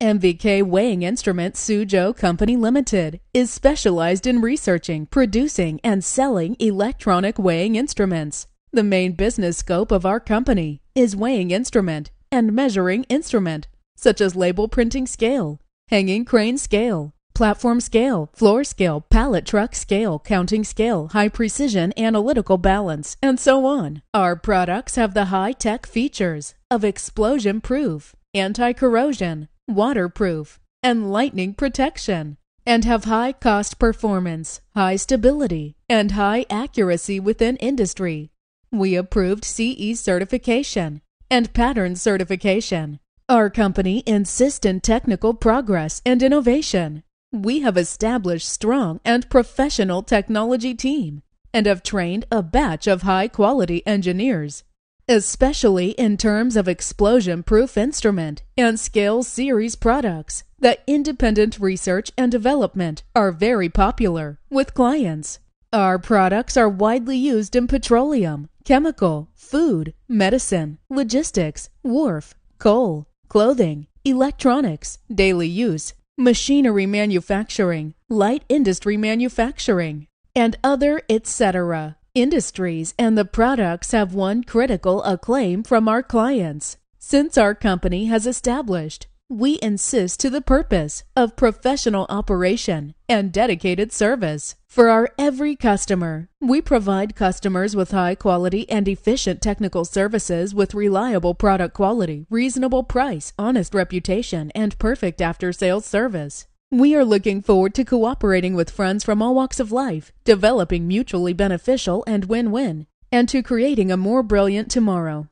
MVK Weighing Instruments Sujo Company Limited is specialized in researching, producing, and selling electronic weighing instruments. The main business scope of our company is weighing instrument and measuring instrument, such as label printing scale, hanging crane scale, platform scale, floor scale, pallet truck scale, counting scale, high precision analytical balance, and so on. Our products have the high tech features of explosion proof, anti corrosion, waterproof, and lightning protection, and have high cost performance, high stability, and high accuracy within industry. We approved CE certification and pattern certification. Our company insists in technical progress and innovation. We have established strong and professional technology team and have trained a batch of high quality engineers especially in terms of explosion proof instrument and scale series products. The independent research and development are very popular with clients. Our products are widely used in petroleum, chemical, food, medicine, logistics, wharf, coal, clothing, electronics, daily use, machinery manufacturing, light industry manufacturing, and other etc industries, and the products have won critical acclaim from our clients. Since our company has established, we insist to the purpose of professional operation and dedicated service. For our every customer, we provide customers with high quality and efficient technical services with reliable product quality, reasonable price, honest reputation, and perfect after sales service. We are looking forward to cooperating with friends from all walks of life, developing mutually beneficial and win win, and to creating a more brilliant tomorrow.